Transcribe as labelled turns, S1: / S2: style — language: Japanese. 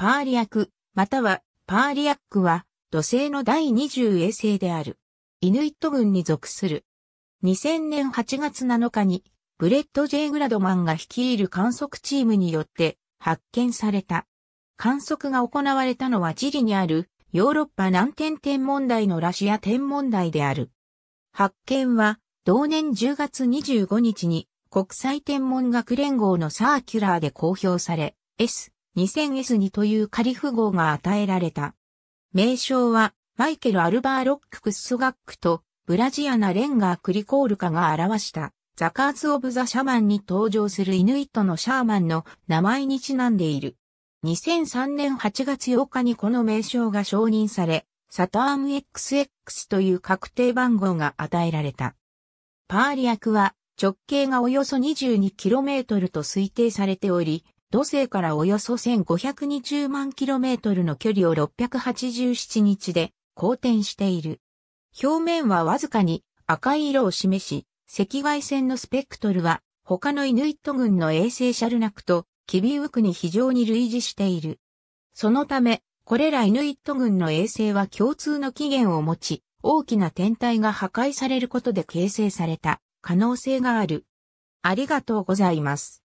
S1: パーリアク、またはパーリアックは土星の第20衛星である。イヌイット軍に属する。2000年8月7日にブレッド・ジェイ・グラドマンが率いる観測チームによって発見された。観測が行われたのはジリにあるヨーロッパ南天天文台のラシア天文台である。発見は同年10月25日に国際天文学連合のサーキュラーで公表され、S 2000S2 という仮符号が与えられた。名称は、マイケル・アルバーロック・クッソガックと、ブラジアナ・レンガー・クリコールカが表した、ザカーズ・オブ・ザ・シャマンに登場するイヌイットのシャーマンの名前にちなんでいる。2003年8月8日にこの名称が承認され、サターム XX という確定番号が与えられた。パーリ役は直径がおよそ 22km と推定されており、土星からおよそ1520万キロメートルの距離を687日で公転している。表面はわずかに赤い色を示し、赤外線のスペクトルは他のイヌイット群の衛星シャルナクとキビウクに非常に類似している。そのため、これらイヌイット群の衛星は共通の起源を持ち、大きな天体が破壊されることで形成された可能性がある。ありがとうございます。